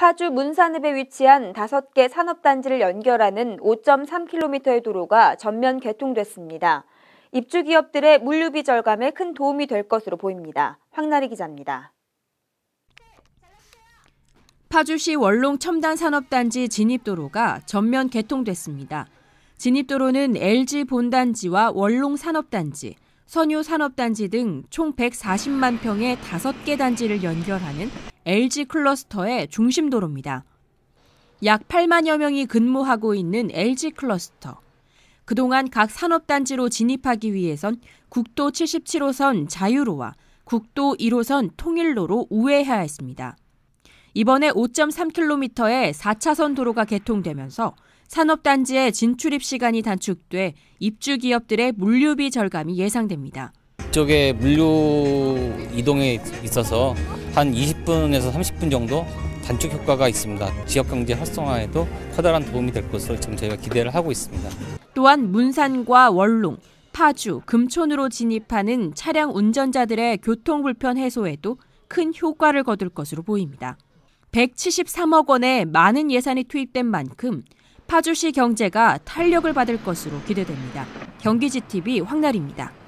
파주 문산읍에 위치한 5개 산업단지를 연결하는 5.3km의 도로가 전면 개통됐습니다. 입주기업들의 물류비 절감에 큰 도움이 될 것으로 보입니다. 황나리 기자입니다. 파주시 원롱 첨단산업단지 진입도로가 전면 개통됐습니다. 진입도로는 LG 본단지와 원롱 산업단지, 선유 산업단지 등 총 140만 평의 5개 단지를 연결하는 LG 클러스터의 중심도로입니다. 약 8만여 명이 근무하고 있는 LG 클러스터. 그동안 각 산업단지로 진입하기 위해선 국도 77호선 자유로와 국도 1호선 통일로로 우회해야 했습니다. 이번에 5.3km의 4차선 도로가 개통되면서 산업단지의 진출입 시간이 단축돼 입주 기업들의 물류비 절감이 예상됩니다. 이쪽에 물류 이동에 있어서 한 20분에서 30분 정도 단축 효과가 있습니다. 지역 경제 활성화에도 커다란 도움이 될 것으로 지금 저희가 기대를 하고 있습니다. 또한 문산과 원룸, 파주, 금촌으로 진입하는 차량 운전자들의 교통 불편 해소에도 큰 효과를 거둘 것으로 보입니다. 173억 원의 많은 예산이 투입된 만큼 파주시 경제가 탄력을 받을 것으로 기대됩니다. 경기지TV 황나리입니다.